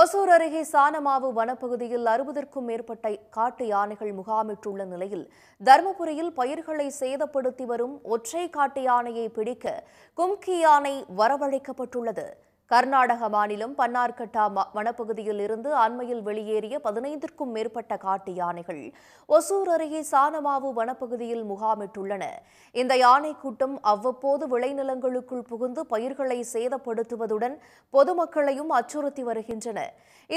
ஒசூர் அருகே சானமாவு வனப்பகுதியில் அறுபதற்கும் மேற்பட்ட காட்டு யானைகள் முகாமிட்டுள்ள நிலையில் தருமபுரியில் பயிர்களை சேதப்படுத்தி வரும் ஒற்றை காட்டு யானையை பிடிக்க கும்கி யானை வரவழைக்கப்பட்டுள்ளது கர்நாடக மாநிலம் பன்னார்கட்டா வனப்பகுதியில் இருந்து அண்மையில் வெளியேறிய பதினைந்திற்கும் மேற்பட்ட காட்டு யானைகள் ஒசூர் அருகே சானமாவு வனப்பகுதியில் முகாமிட்டுள்ளன இந்த யானை கூட்டம் அவ்வப்போது விளைநிலங்களுக்குள் புகுந்து பயிர்களை சேதப்படுத்துவதுடன் பொதுமக்களையும் அச்சுறுத்தி வருகின்றன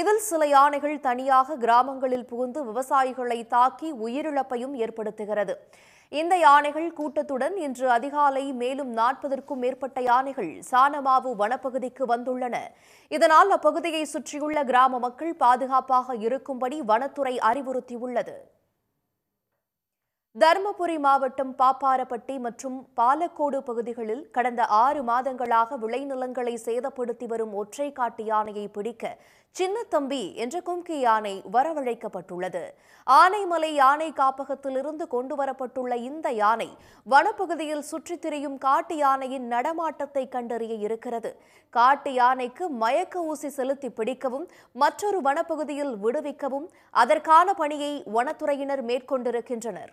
இதில் சில யானைகள் தனியாக கிராமங்களில் புகுந்து விவசாயிகளை தாக்கி உயிரிழப்பையும் ஏற்படுத்துகிறது இந்த யானைகள் கூட்டத்துடன் இன்று அதிகாலை மேலும் நாற்பதற்கும் மேற்பட்ட யானைகள் சானமாவு வனப்பகுதிக்கு வந்துள்ளன இதனால் அப்பகுதியை சுற்றியுள்ள கிராம மக்கள் பாதுகாப்பாக இருக்கும்படி வனத்துறை அறிவுறுத்தியுள்ளது தருமபுரி மாவட்டம் பாப்பாரப்பட்டி மற்றும் பாலக்கோடு பகுதிகளில் கடந்த ஆறு மாதங்களாக விளைநிலங்களை சேதப்படுத்தி வரும் ஒற்றை காட்டு யானையை பிடிக்க சின்னத்தம்பி என்ற கும்கி யானை வரவழைக்கப்பட்டுள்ளது ஆனைமலை யானை காப்பகத்திலிருந்து கொண்டு வரப்பட்டுள்ள இந்த யானை வனப்பகுதியில் சுற்றித் திரியும் காட்டு யானையின் நடமாட்டத்தை கண்டறிய இருக்கிறது காட்டு யானைக்கு மயக்க ஊசி செலுத்தி பிடிக்கவும் மற்றொரு வனப்பகுதியில் விடுவிக்கவும் அதற்கான பணியை வனத்துறையினர் மேற்கொண்டிருக்கின்றனர்